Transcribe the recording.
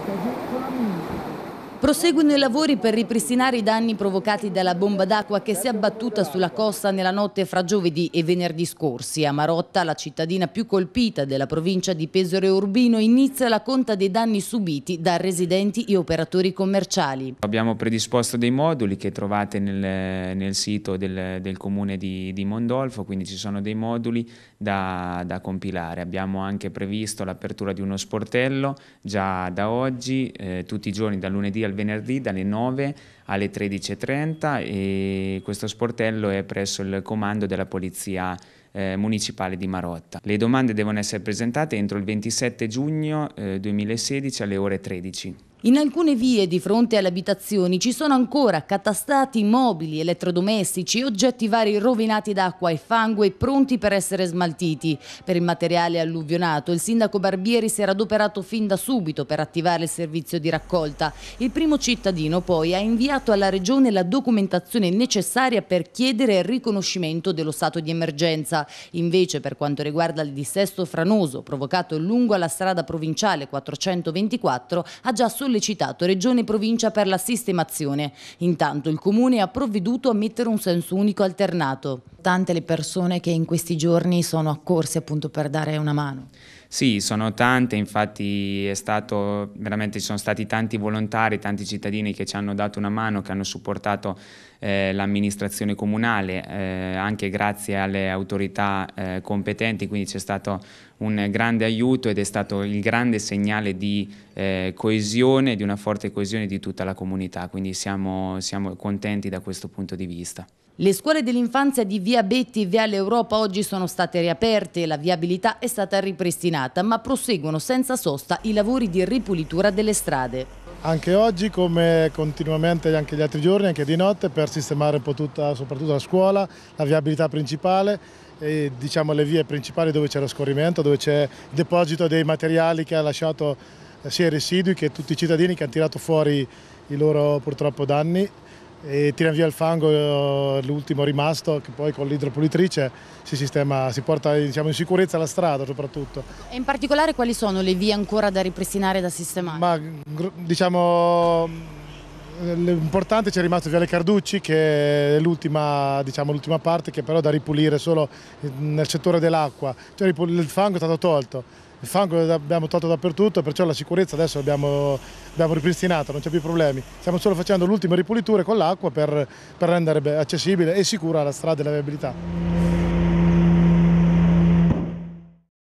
trata de Proseguono i lavori per ripristinare i danni provocati dalla bomba d'acqua che si è abbattuta sulla costa nella notte fra giovedì e venerdì scorsi. A Marotta, la cittadina più colpita della provincia di Pesore Urbino, inizia la conta dei danni subiti da residenti e operatori commerciali. Abbiamo predisposto dei moduli che trovate nel, nel sito del, del comune di, di, Mondolfo, quindi ci sono dei moduli da, da compilare. Abbiamo anche previsto l'apertura di uno sportello già da oggi, eh, tutti i giorni da lunedì al il venerdì dalle 9 alle 13.30 e questo sportello è presso il comando della Polizia eh, Municipale di Marotta. Le domande devono essere presentate entro il 27 giugno eh, 2016 alle ore 13. In alcune vie di fronte alle abitazioni ci sono ancora catastati mobili, elettrodomestici oggetti vari rovinati d'acqua e fango e pronti per essere smaltiti. Per il materiale alluvionato il sindaco Barbieri si era adoperato fin da subito per attivare il servizio di raccolta. Il primo cittadino poi ha inviato alla regione la documentazione necessaria per chiedere il riconoscimento dello stato di emergenza. Invece per quanto riguarda il dissesto franoso provocato lungo la strada provinciale 424 ha già sollevato sollecitato Regione e Provincia per la sistemazione. Intanto il Comune ha provveduto a mettere un senso unico alternato. Tante le persone che in questi giorni sono accorse appunto per dare una mano. Sì, sono tante, infatti è stato, veramente ci sono stati tanti volontari, tanti cittadini che ci hanno dato una mano, che hanno supportato eh, l'amministrazione comunale, eh, anche grazie alle autorità eh, competenti, quindi c'è stato un grande aiuto ed è stato il grande segnale di eh, coesione, di una forte coesione di tutta la comunità, quindi siamo, siamo contenti da questo punto di vista. Le scuole dell'infanzia di Via Betti e Via L'Europa oggi sono state riaperte e la viabilità è stata ripristinata, ma proseguono senza sosta i lavori di ripulitura delle strade anche oggi come continuamente anche gli altri giorni, anche di notte, per sistemare un po' tutta, soprattutto la scuola, la viabilità principale e diciamo le vie principali dove c'è lo scorrimento, dove c'è il deposito dei materiali che ha lasciato eh, sia i residui che tutti i cittadini che hanno tirato fuori i loro purtroppo danni e tira via il fango eh, l'ultimo rimasto che poi con l'idropulitrice si, sistema, si porta diciamo, in sicurezza la strada soprattutto. E in particolare quali sono le vie ancora da ripristinare e da sistemare? Ma, diciamo l'importante ci è rimasto Viale Carducci che è l'ultima diciamo, parte che però da ripulire solo nel settore dell'acqua, cioè il fango è stato tolto, il fango l'abbiamo tolto dappertutto perciò la sicurezza adesso l'abbiamo ripristinata, non c'è più problemi, stiamo solo facendo l'ultima ripulitura con l'acqua per, per rendere accessibile e sicura la strada e la viabilità.